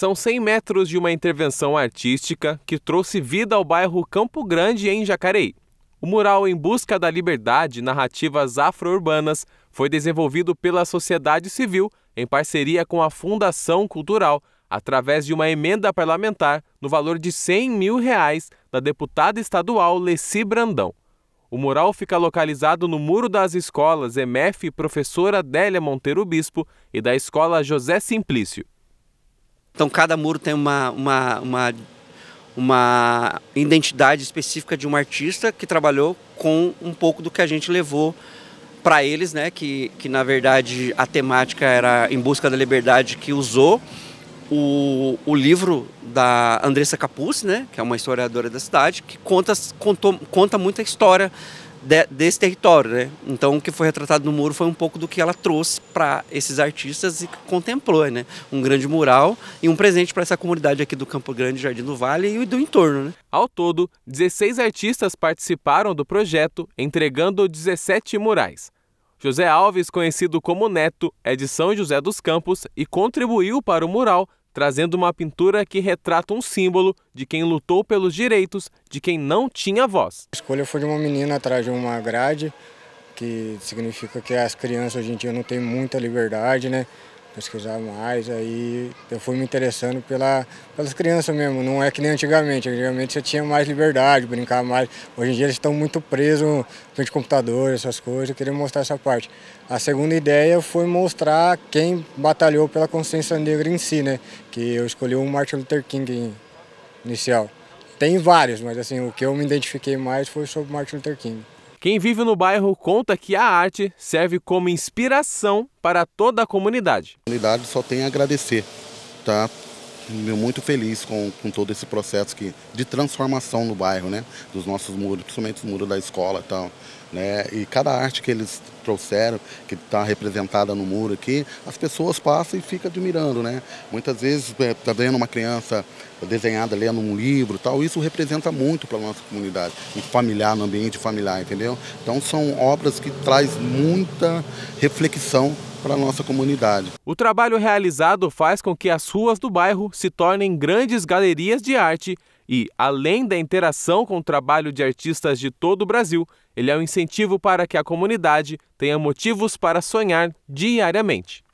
São 100 metros de uma intervenção artística que trouxe vida ao bairro Campo Grande, em Jacareí. O mural Em Busca da Liberdade Narrativas Afro-Urbanas foi desenvolvido pela sociedade civil em parceria com a Fundação Cultural, através de uma emenda parlamentar no valor de 100 mil reais da deputada estadual Leci Brandão. O mural fica localizado no Muro das Escolas MF Professora Délia Monteiro Bispo e da Escola José Simplício. Então cada muro tem uma, uma, uma, uma identidade específica de um artista que trabalhou com um pouco do que a gente levou para eles, né? Que, que na verdade a temática era Em Busca da Liberdade que usou o, o livro da Andressa Capuz, né? Que é uma historiadora da cidade, que conta, contou, conta muita história de, desse território, né? Então o que foi retratado no muro foi um pouco do que ela trouxe para esses artistas e contemplou, né? Um grande mural e um presente para essa comunidade aqui do Campo Grande, Jardim do Vale e do entorno, né? Ao todo, 16 artistas participaram do projeto, entregando 17 murais. José Alves, conhecido como Neto, é de São José dos Campos e contribuiu para o mural trazendo uma pintura que retrata um símbolo de quem lutou pelos direitos de quem não tinha voz. A escolha foi de uma menina atrás de uma grade, que significa que as crianças hoje em dia não têm muita liberdade, né? pesquisar mais, aí eu fui me interessando pela, pelas crianças mesmo, não é que nem antigamente, antigamente você tinha mais liberdade, brincar mais, hoje em dia eles estão muito presos frente de computador, essas coisas, eu queria mostrar essa parte. A segunda ideia foi mostrar quem batalhou pela consciência negra em si, né, que eu escolhi o Martin Luther King inicial. Tem vários, mas assim, o que eu me identifiquei mais foi sobre Martin Luther King. Quem vive no bairro conta que a arte serve como inspiração para toda a comunidade. A comunidade só tem a agradecer, tá? muito feliz com, com todo esse processo que, de transformação no bairro, né? Dos nossos muros, principalmente os muros da escola e tal. Né? E cada arte que eles trouxeram, que está representada no muro aqui, as pessoas passam e ficam admirando, né? Muitas vezes está é, tá vendo uma criança desenhada lendo um livro, tal, isso representa muito para nossa comunidade, no familiar, no ambiente familiar, entendeu? Então são obras que traz muita reflexão para a nossa comunidade. O trabalho realizado faz com que as ruas do bairro se tornem grandes galerias de arte e, além da interação com o trabalho de artistas de todo o Brasil, ele é um incentivo para que a comunidade tenha motivos para sonhar diariamente.